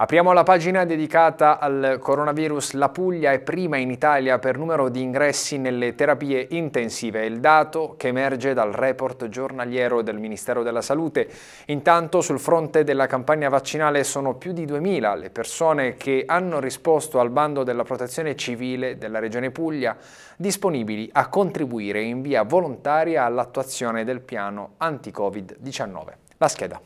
Apriamo la pagina dedicata al coronavirus. La Puglia è prima in Italia per numero di ingressi nelle terapie intensive, il dato che emerge dal report giornaliero del Ministero della Salute. Intanto sul fronte della campagna vaccinale sono più di 2.000 le persone che hanno risposto al bando della protezione civile della Regione Puglia, disponibili a contribuire in via volontaria all'attuazione del piano anti-Covid-19. La scheda.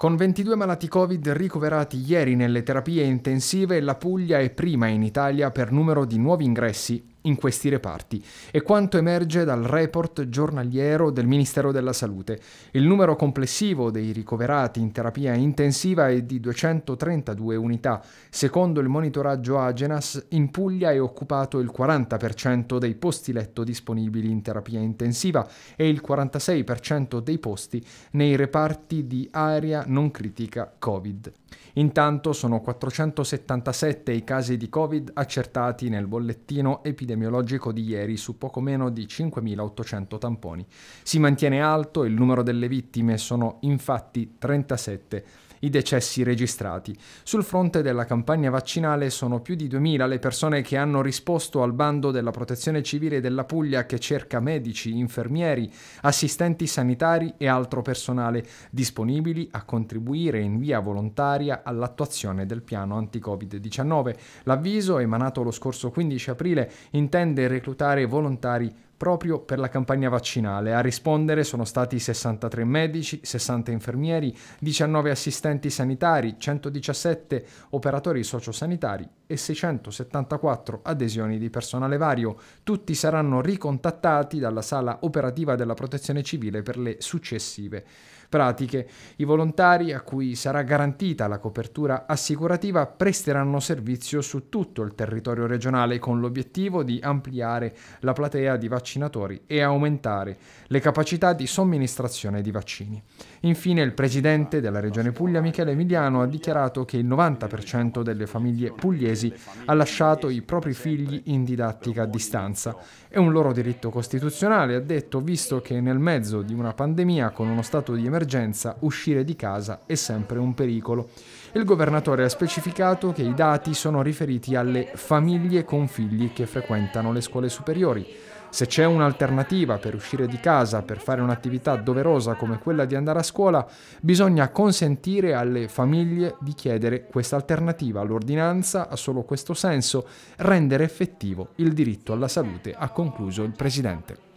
Con 22 malati Covid ricoverati ieri nelle terapie intensive, la Puglia è prima in Italia per numero di nuovi ingressi in questi reparti e quanto emerge dal report giornaliero del Ministero della Salute. Il numero complessivo dei ricoverati in terapia intensiva è di 232 unità. Secondo il monitoraggio Agenas, in Puglia è occupato il 40% dei posti letto disponibili in terapia intensiva e il 46% dei posti nei reparti di area non critica Covid. Intanto sono 477 i casi di Covid accertati nel bollettino epidemiologico epidemiologico di ieri su poco meno di 5.800 tamponi. Si mantiene alto, il numero delle vittime sono infatti 37 i decessi registrati. Sul fronte della campagna vaccinale sono più di 2.000 le persone che hanno risposto al bando della Protezione Civile della Puglia che cerca medici, infermieri, assistenti sanitari e altro personale disponibili a contribuire in via volontaria all'attuazione del piano anti-Covid-19. L'avviso, emanato lo scorso 15 aprile, intende reclutare volontari proprio per la campagna vaccinale. A rispondere sono stati 63 medici, 60 infermieri, 19 assistenti sanitari, 117 operatori sociosanitari e 674 adesioni di personale vario. Tutti saranno ricontattati dalla sala operativa della Protezione Civile per le successive pratiche. I volontari, a cui sarà garantita la copertura assicurativa, presteranno servizio su tutto il territorio regionale con l'obiettivo di ampliare la platea di vaccinazione vaccinatori e aumentare le capacità di somministrazione di vaccini. Infine il presidente della Regione Puglia, Michele Emiliano, ha dichiarato che il 90% delle famiglie pugliesi ha lasciato i propri figli in didattica a distanza. È un loro diritto costituzionale, ha detto, visto che nel mezzo di una pandemia con uno stato di emergenza uscire di casa è sempre un pericolo. Il governatore ha specificato che i dati sono riferiti alle famiglie con figli che frequentano le scuole superiori. Se c'è un'alternativa per uscire di casa, per fare un'attività doverosa come quella di andare a scuola, bisogna consentire alle famiglie di chiedere questa alternativa. L'ordinanza ha solo questo senso, rendere effettivo il diritto alla salute, ha concluso il Presidente.